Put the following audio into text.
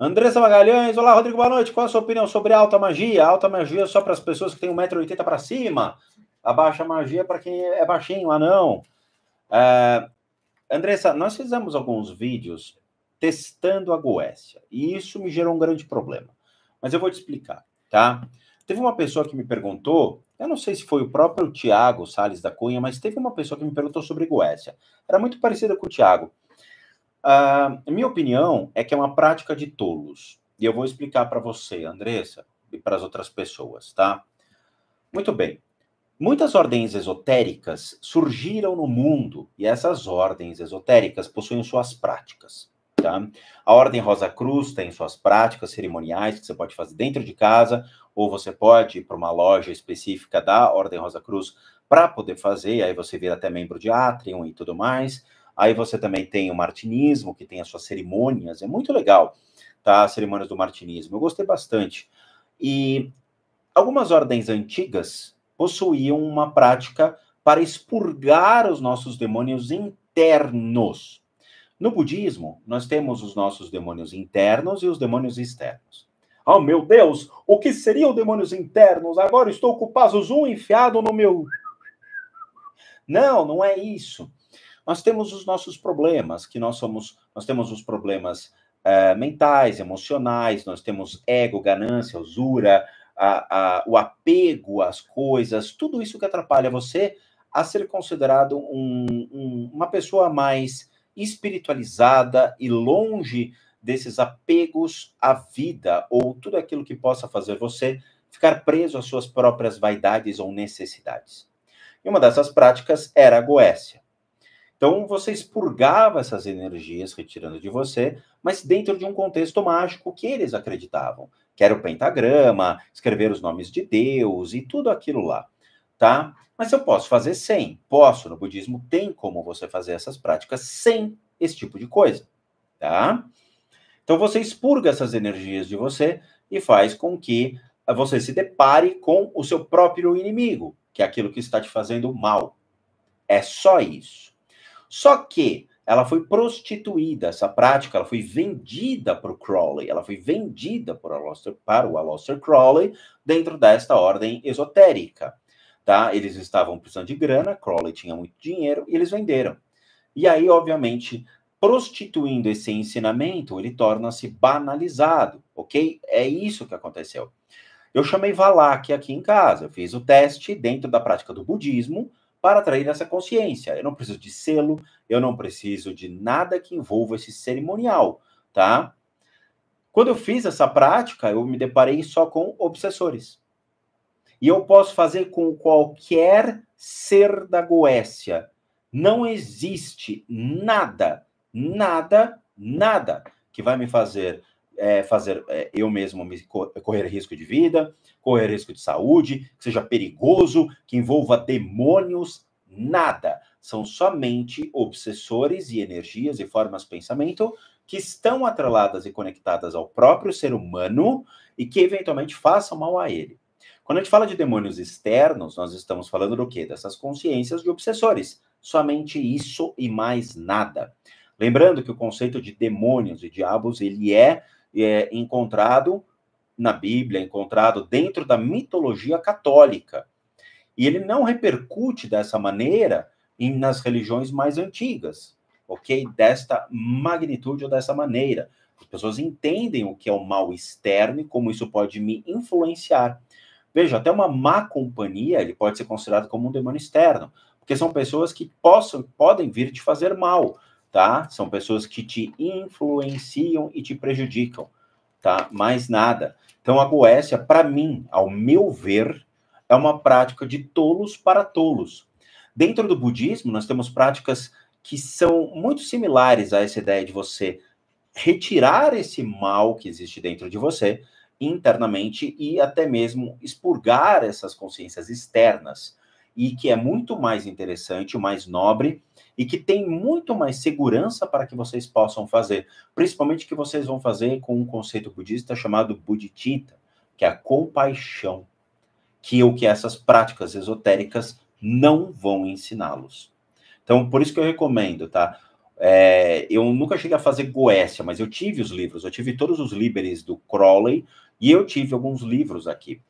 Andressa Magalhães, olá Rodrigo, boa noite. Qual a sua opinião sobre alta magia? Alta magia é só para as pessoas que têm 1,80m para cima. A baixa magia é para quem é baixinho, anão. Ah, não. É, Andressa, nós fizemos alguns vídeos testando a Goécia e isso me gerou um grande problema. Mas eu vou te explicar, tá? Teve uma pessoa que me perguntou, eu não sei se foi o próprio Tiago Sales da Cunha, mas teve uma pessoa que me perguntou sobre Goécia. Era muito parecida com o Tiago. Ah, minha opinião é que é uma prática de tolos. E eu vou explicar para você, Andressa, e para as outras pessoas, tá? Muito bem. Muitas ordens esotéricas surgiram no mundo e essas ordens esotéricas possuem suas práticas. Tá? A Ordem Rosa Cruz tem suas práticas cerimoniais que você pode fazer dentro de casa, ou você pode ir para uma loja específica da Ordem Rosa Cruz para poder fazer, aí você vira até membro de Atrium e tudo mais. Aí você também tem o martinismo, que tem as suas cerimônias, é muito legal, tá? As cerimônias do martinismo, eu gostei bastante. E algumas ordens antigas possuíam uma prática para expurgar os nossos demônios internos. No budismo, nós temos os nossos demônios internos e os demônios externos. Oh, meu Deus, o que seriam demônios internos? Agora estou com o enfiado no meu. Não, não é isso. Nós temos os nossos problemas, que nós somos, nós temos os problemas eh, mentais, emocionais, nós temos ego, ganância, usura, a, a, o apego às coisas, tudo isso que atrapalha você a ser considerado um, um, uma pessoa mais espiritualizada e longe desses apegos à vida ou tudo aquilo que possa fazer você ficar preso às suas próprias vaidades ou necessidades. E uma dessas práticas era a goécia. Então você expurgava essas energias retirando de você, mas dentro de um contexto mágico que eles acreditavam, que era o pentagrama, escrever os nomes de Deus e tudo aquilo lá, tá? Mas eu posso fazer sem, posso. No budismo tem como você fazer essas práticas sem esse tipo de coisa, tá? Então você expurga essas energias de você e faz com que você se depare com o seu próprio inimigo, que é aquilo que está te fazendo mal. É só isso. Só que ela foi prostituída, essa prática, ela foi vendida para o Crowley, ela foi vendida por para o Aleister Crowley dentro desta ordem esotérica. Tá? Eles estavam precisando de grana, Crowley tinha muito dinheiro e eles venderam. E aí, obviamente, prostituindo esse ensinamento, ele torna-se banalizado, ok? É isso que aconteceu. Eu chamei Valak aqui em casa, eu fiz o teste dentro da prática do budismo, para atrair essa consciência. Eu não preciso de selo, eu não preciso de nada que envolva esse cerimonial, tá? Quando eu fiz essa prática, eu me deparei só com obsessores. E eu posso fazer com qualquer ser da Goécia. Não existe nada, nada, nada que vai me fazer é, fazer é, eu mesmo me co correr risco de vida, correr uhum. risco de saúde, que seja perigoso, que envolva demônios, nada. São somente obsessores e energias e formas de pensamento que estão atreladas e conectadas ao próprio ser humano e que eventualmente façam mal a ele. Quando a gente fala de demônios externos, nós estamos falando do quê? Dessas consciências de obsessores. Somente isso e mais nada. Lembrando que o conceito de demônios e diabos, ele é é encontrado na Bíblia, encontrado dentro da mitologia católica. E ele não repercute dessa maneira em, nas religiões mais antigas, ok? Desta magnitude ou dessa maneira. As pessoas entendem o que é o mal externo e como isso pode me influenciar. Veja, até uma má companhia ele pode ser considerado como um demônio externo, porque são pessoas que possam, podem vir te fazer mal tá? São pessoas que te influenciam e te prejudicam, tá? Mais nada. Então a Goécia, para mim, ao meu ver, é uma prática de tolos para tolos. Dentro do budismo, nós temos práticas que são muito similares a essa ideia de você retirar esse mal que existe dentro de você internamente e até mesmo expurgar essas consciências externas e que é muito mais interessante, o mais nobre e que tem muito mais segurança para que vocês possam fazer, principalmente que vocês vão fazer com um conceito budista chamado buditita, que é a compaixão, que é o que essas práticas esotéricas não vão ensiná-los. Então, por isso que eu recomendo, tá? É, eu nunca cheguei a fazer Goécia, mas eu tive os livros, eu tive todos os líderes do Crowley e eu tive alguns livros aqui.